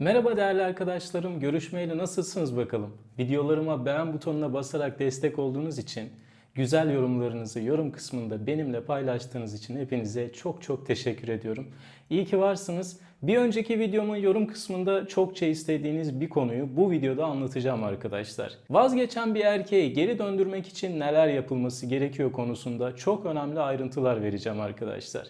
Merhaba değerli arkadaşlarım, görüşmeyle nasılsınız bakalım? Videolarıma beğen butonuna basarak destek olduğunuz için, güzel yorumlarınızı yorum kısmında benimle paylaştığınız için hepinize çok çok teşekkür ediyorum. İyi ki varsınız. Bir önceki videomun yorum kısmında çokça istediğiniz bir konuyu bu videoda anlatacağım arkadaşlar. Vazgeçen bir erkeği geri döndürmek için neler yapılması gerekiyor konusunda çok önemli ayrıntılar vereceğim arkadaşlar.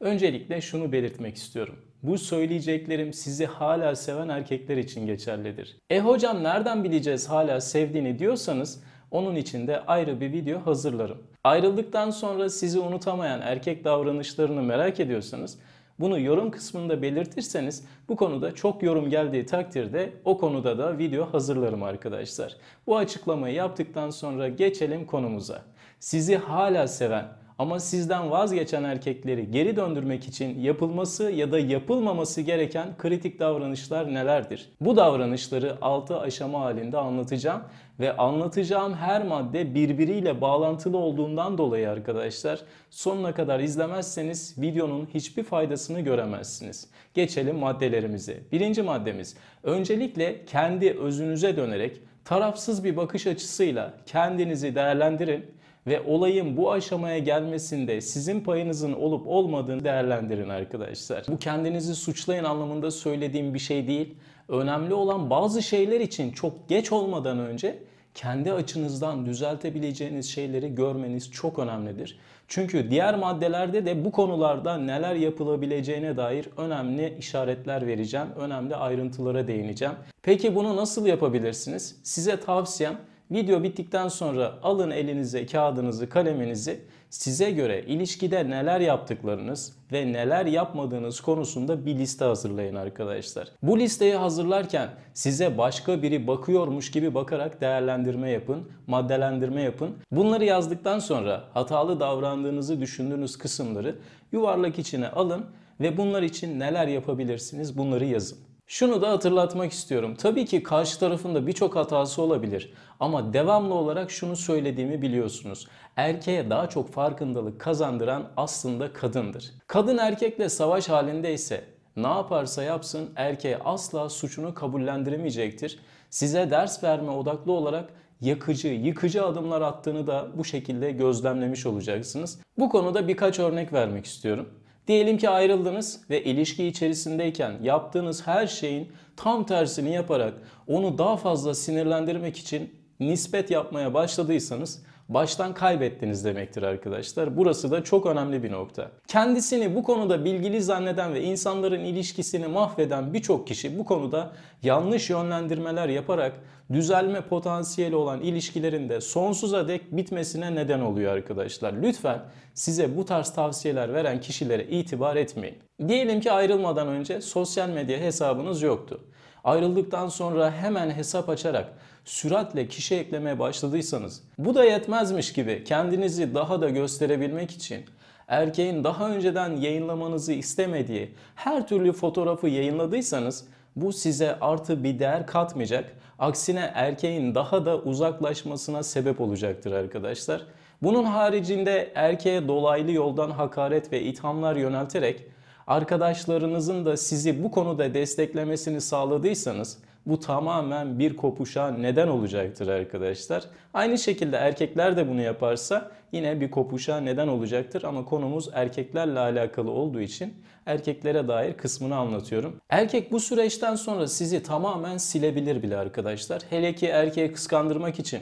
Öncelikle şunu belirtmek istiyorum. Bu söyleyeceklerim sizi hala seven erkekler için geçerlidir. E hocam nereden bileceğiz hala sevdiğini diyorsanız onun için de ayrı bir video hazırlarım. Ayrıldıktan sonra sizi unutamayan erkek davranışlarını merak ediyorsanız bunu yorum kısmında belirtirseniz bu konuda çok yorum geldiği takdirde o konuda da video hazırlarım arkadaşlar. Bu açıklamayı yaptıktan sonra geçelim konumuza. Sizi hala seven, ama sizden vazgeçen erkekleri geri döndürmek için yapılması ya da yapılmaması gereken kritik davranışlar nelerdir? Bu davranışları 6 aşama halinde anlatacağım ve anlatacağım her madde birbiriyle bağlantılı olduğundan dolayı arkadaşlar sonuna kadar izlemezseniz videonun hiçbir faydasını göremezsiniz. Geçelim maddelerimize. Birinci maddemiz öncelikle kendi özünüze dönerek tarafsız bir bakış açısıyla kendinizi değerlendirin ve olayın bu aşamaya gelmesinde sizin payınızın olup olmadığını değerlendirin arkadaşlar. Bu kendinizi suçlayın anlamında söylediğim bir şey değil. Önemli olan bazı şeyler için çok geç olmadan önce kendi açınızdan düzeltebileceğiniz şeyleri görmeniz çok önemlidir. Çünkü diğer maddelerde de bu konularda neler yapılabileceğine dair önemli işaretler vereceğim, önemli ayrıntılara değineceğim. Peki bunu nasıl yapabilirsiniz? Size tavsiyem Video bittikten sonra alın elinize kağıdınızı, kaleminizi. Size göre ilişkide neler yaptıklarınız ve neler yapmadığınız konusunda bir liste hazırlayın arkadaşlar. Bu listeyi hazırlarken size başka biri bakıyormuş gibi bakarak değerlendirme yapın, maddelendirme yapın. Bunları yazdıktan sonra hatalı davrandığınızı düşündüğünüz kısımları yuvarlak içine alın ve bunlar için neler yapabilirsiniz bunları yazın. Şunu da hatırlatmak istiyorum. Tabii ki karşı tarafında birçok hatası olabilir ama devamlı olarak şunu söylediğimi biliyorsunuz. Erkeğe daha çok farkındalık kazandıran aslında kadındır. Kadın erkekle savaş halindeyse ne yaparsa yapsın erkeğe asla suçunu kabullendiremeyecektir. Size ders verme odaklı olarak yakıcı, yıkıcı adımlar attığını da bu şekilde gözlemlemiş olacaksınız. Bu konuda birkaç örnek vermek istiyorum. Diyelim ki ayrıldınız ve ilişki içerisindeyken yaptığınız her şeyin tam tersini yaparak onu daha fazla sinirlendirmek için nispet yapmaya başladıysanız baştan kaybettiniz demektir arkadaşlar. Burası da çok önemli bir nokta. Kendisini bu konuda bilgili zanneden ve insanların ilişkisini mahveden birçok kişi bu konuda yanlış yönlendirmeler yaparak düzelme potansiyeli olan ilişkilerinde sonsuza dek bitmesine neden oluyor arkadaşlar. Lütfen size bu tarz tavsiyeler veren kişilere itibar etmeyin. Diyelim ki ayrılmadan önce sosyal medya hesabınız yoktu ayrıldıktan sonra hemen hesap açarak süratle kişi eklemeye başladıysanız bu da yetmezmiş gibi kendinizi daha da gösterebilmek için erkeğin daha önceden yayınlamanızı istemediği her türlü fotoğrafı yayınladıysanız bu size artı bir değer katmayacak. Aksine erkeğin daha da uzaklaşmasına sebep olacaktır arkadaşlar. Bunun haricinde erkeğe dolaylı yoldan hakaret ve ithamlar yönelterek arkadaşlarınızın da sizi bu konuda desteklemesini sağladıysanız bu tamamen bir kopuşa neden olacaktır arkadaşlar. Aynı şekilde erkekler de bunu yaparsa yine bir kopuşa neden olacaktır ama konumuz erkeklerle alakalı olduğu için erkeklere dair kısmını anlatıyorum. Erkek bu süreçten sonra sizi tamamen silebilir bile arkadaşlar. Hele ki erkeği kıskandırmak için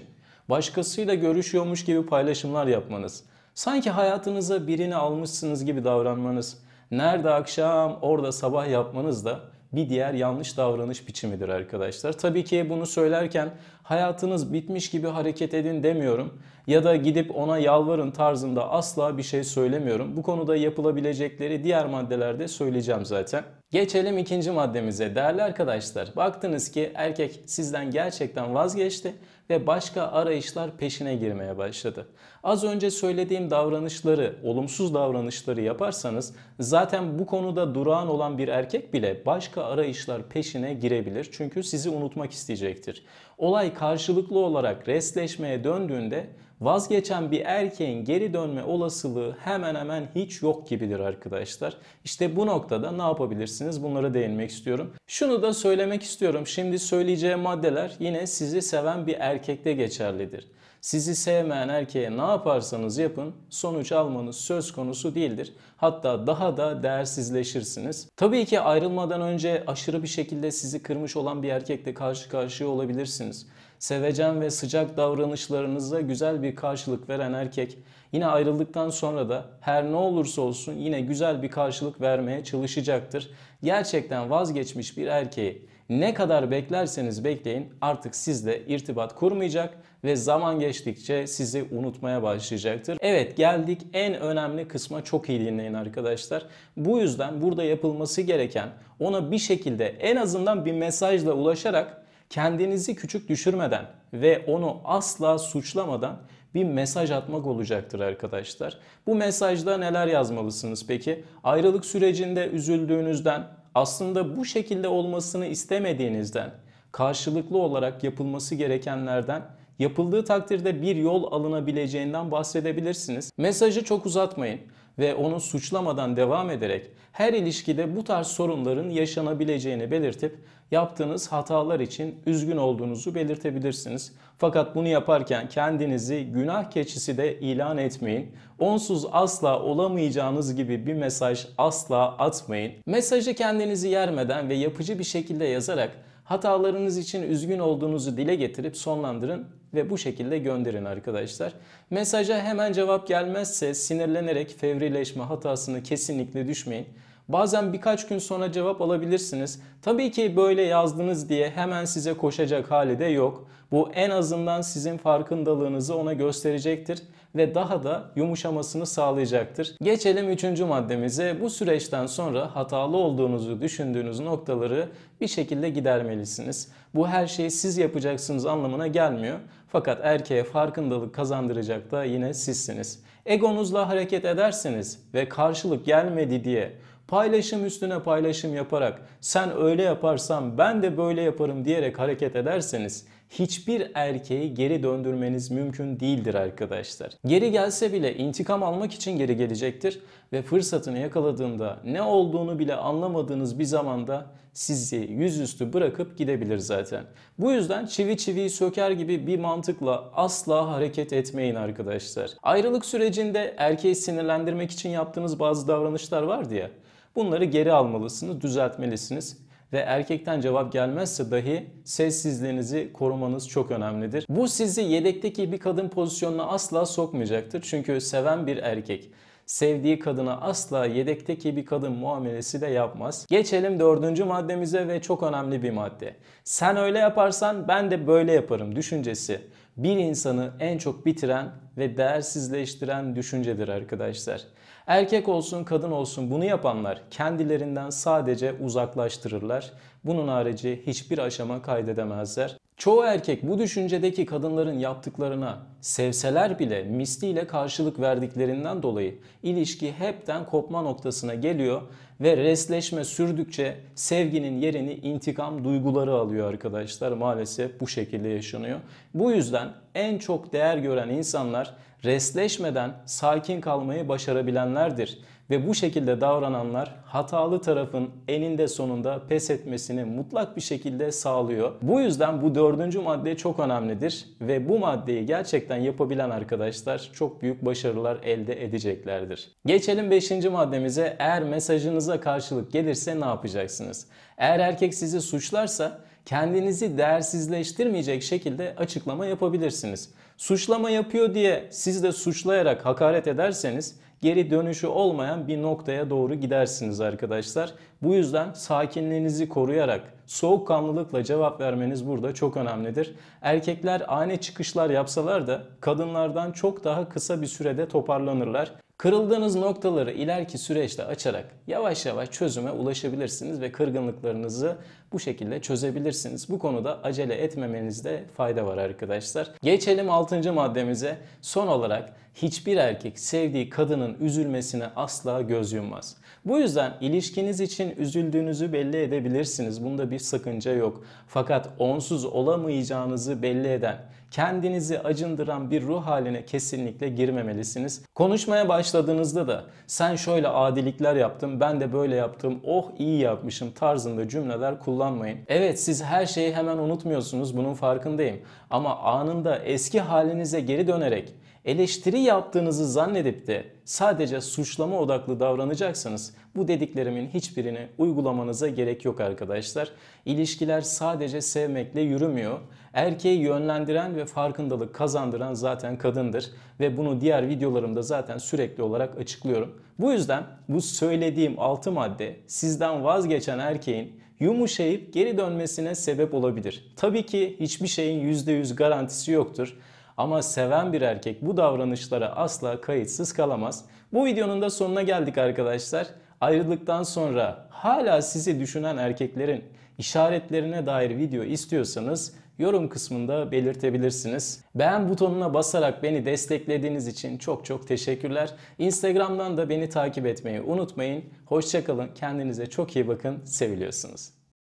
başkasıyla görüşüyormuş gibi paylaşımlar yapmanız, sanki hayatınıza birini almışsınız gibi davranmanız Nerede akşam orada sabah yapmanız da bir diğer yanlış davranış biçimidir arkadaşlar. Tabii ki bunu söylerken hayatınız bitmiş gibi hareket edin demiyorum ya da gidip ona yalvarın tarzında asla bir şey söylemiyorum. Bu konuda yapılabilecekleri diğer maddelerde söyleyeceğim zaten. Geçelim ikinci maddemize. Değerli arkadaşlar, baktınız ki erkek sizden gerçekten vazgeçti ve başka arayışlar peşine girmeye başladı. Az önce söylediğim davranışları, olumsuz davranışları yaparsanız zaten bu konuda durağan olan bir erkek bile başka arayışlar peşine girebilir. Çünkü sizi unutmak isteyecektir. Olay karşılıklı olarak resleşmeye döndüğünde vazgeçen bir erkeğin geri dönme olasılığı hemen hemen hiç yok gibidir arkadaşlar. İşte bu noktada ne yapabilirsiniz? Bunlara değinmek istiyorum. Şunu da söylemek istiyorum. Şimdi söyleyeceğim maddeler yine sizi seven bir erkekte geçerlidir. Sizi sevmeyen erkeğe ne yaparsanız yapın sonuç almanız söz konusu değildir. Hatta daha da değersizleşirsiniz. Tabii ki ayrılmadan önce aşırı bir şekilde sizi kırmış olan bir erkekle karşı karşıya olabilirsiniz sevecen ve sıcak davranışlarınıza güzel bir karşılık veren erkek yine ayrıldıktan sonra da her ne olursa olsun yine güzel bir karşılık vermeye çalışacaktır. Gerçekten vazgeçmiş bir erkeği ne kadar beklerseniz bekleyin artık sizle irtibat kurmayacak ve zaman geçtikçe sizi unutmaya başlayacaktır. Evet geldik en önemli kısma çok iyi dinleyin arkadaşlar. Bu yüzden burada yapılması gereken ona bir şekilde en azından bir mesajla ulaşarak kendinizi küçük düşürmeden ve onu asla suçlamadan bir mesaj atmak olacaktır arkadaşlar. Bu mesajda neler yazmalısınız peki? Ayrılık sürecinde üzüldüğünüzden, aslında bu şekilde olmasını istemediğinizden, karşılıklı olarak yapılması gerekenlerden yapıldığı takdirde bir yol alınabileceğinden bahsedebilirsiniz. Mesajı çok uzatmayın ve onu suçlamadan devam ederek her ilişkide bu tarz sorunların yaşanabileceğini belirtip yaptığınız hatalar için üzgün olduğunuzu belirtebilirsiniz. Fakat bunu yaparken kendinizi günah keçisi de ilan etmeyin. Onsuz asla olamayacağınız gibi bir mesaj asla atmayın. Mesajı kendinizi yermeden ve yapıcı bir şekilde yazarak hatalarınız için üzgün olduğunuzu dile getirip sonlandırın ve bu şekilde gönderin arkadaşlar. Mesaja hemen cevap gelmezse sinirlenerek fevrileşme hatasını kesinlikle düşmeyin. Bazen birkaç gün sonra cevap alabilirsiniz. Tabii ki böyle yazdınız diye hemen size koşacak hali de yok. Bu en azından sizin farkındalığınızı ona gösterecektir ve daha da yumuşamasını sağlayacaktır. Geçelim üçüncü maddemize. Bu süreçten sonra hatalı olduğunuzu düşündüğünüz noktaları bir şekilde gidermelisiniz. Bu her şeyi siz yapacaksınız anlamına gelmiyor. Fakat erkeğe farkındalık kazandıracak da yine sizsiniz. Egonuzla hareket ederseniz ve karşılık gelmedi diye Paylaşım üstüne paylaşım yaparak sen öyle yaparsan ben de böyle yaparım diyerek hareket ederseniz hiçbir erkeği geri döndürmeniz mümkün değildir arkadaşlar. Geri gelse bile intikam almak için geri gelecektir ve fırsatını yakaladığında ne olduğunu bile anlamadığınız bir zamanda sizi yüzüstü bırakıp gidebilir zaten. Bu yüzden çivi çiviyi söker gibi bir mantıkla asla hareket etmeyin arkadaşlar. Ayrılık sürecinde erkeği sinirlendirmek için yaptığınız bazı davranışlar vardı ya. Bunları geri almalısınız, düzeltmelisiniz ve erkekten cevap gelmezse dahi sessizliğinizi korumanız çok önemlidir. Bu sizi yedekteki bir kadın pozisyonuna asla sokmayacaktır. Çünkü seven bir erkek sevdiği kadına asla yedekteki bir kadın muamelesi de yapmaz. Geçelim dördüncü maddemize ve çok önemli bir madde. Sen öyle yaparsan ben de böyle yaparım düşüncesi bir insanı en çok bitiren ve değersizleştiren düşüncedir arkadaşlar. Erkek olsun kadın olsun bunu yapanlar kendilerinden sadece uzaklaştırırlar. Bunun harici hiçbir aşama kaydedemezler. Çoğu erkek bu düşüncedeki kadınların yaptıklarına sevseler bile misliyle karşılık verdiklerinden dolayı ilişki hepten kopma noktasına geliyor ve resleşme sürdükçe sevginin yerini intikam duyguları alıyor arkadaşlar. Maalesef bu şekilde yaşanıyor. Bu yüzden en çok değer gören insanlar resleşmeden sakin kalmayı başarabilenlerdir ve bu şekilde davrananlar hatalı tarafın eninde sonunda pes etmesini mutlak bir şekilde sağlıyor. Bu yüzden bu dördüncü madde çok önemlidir ve bu maddeyi gerçekten yapabilen arkadaşlar çok büyük başarılar elde edeceklerdir. Geçelim beşinci maddemize eğer mesajınıza karşılık gelirse ne yapacaksınız? Eğer erkek sizi suçlarsa kendinizi değersizleştirmeyecek şekilde açıklama yapabilirsiniz. Suçlama yapıyor diye siz de suçlayarak hakaret ederseniz geri dönüşü olmayan bir noktaya doğru gidersiniz arkadaşlar. Bu yüzden sakinliğinizi koruyarak soğukkanlılıkla cevap vermeniz burada çok önemlidir. Erkekler ani çıkışlar yapsalar da kadınlardan çok daha kısa bir sürede toparlanırlar. Kırıldığınız noktaları ileriki süreçte açarak yavaş yavaş çözüme ulaşabilirsiniz ve kırgınlıklarınızı bu şekilde çözebilirsiniz. Bu konuda acele etmemenizde fayda var arkadaşlar. Geçelim 6. maddemize. Son olarak hiçbir erkek sevdiği kadının üzülmesine asla göz yummaz. Bu yüzden ilişkiniz için üzüldüğünüzü belli edebilirsiniz. Bunda bir sakınca yok. Fakat onsuz olamayacağınızı belli eden kendinizi acındıran bir ruh haline kesinlikle girmemelisiniz. Konuşmaya başladığınızda da sen şöyle adilikler yaptın, ben de böyle yaptım, oh iyi yapmışım tarzında cümleler kullanmayın. Evet siz her şeyi hemen unutmuyorsunuz bunun farkındayım ama anında eski halinize geri dönerek eleştiri yaptığınızı zannedip de sadece suçlama odaklı davranacaksanız bu dediklerimin hiçbirini uygulamanıza gerek yok arkadaşlar. İlişkiler sadece sevmekle yürümüyor. Erkeği yönlendiren ve farkındalık kazandıran zaten kadındır ve bunu diğer videolarımda zaten sürekli olarak açıklıyorum. Bu yüzden bu söylediğim 6 madde sizden vazgeçen erkeğin yumuşayıp geri dönmesine sebep olabilir. Tabii ki hiçbir şeyin %100 garantisi yoktur. Ama seven bir erkek bu davranışlara asla kayıtsız kalamaz. Bu videonun da sonuna geldik arkadaşlar. Ayrılıktan sonra hala sizi düşünen erkeklerin işaretlerine dair video istiyorsanız yorum kısmında belirtebilirsiniz. Beğen butonuna basarak beni desteklediğiniz için çok çok teşekkürler. Instagram'dan da beni takip etmeyi unutmayın. Hoşçakalın, kendinize çok iyi bakın, seviliyorsunuz.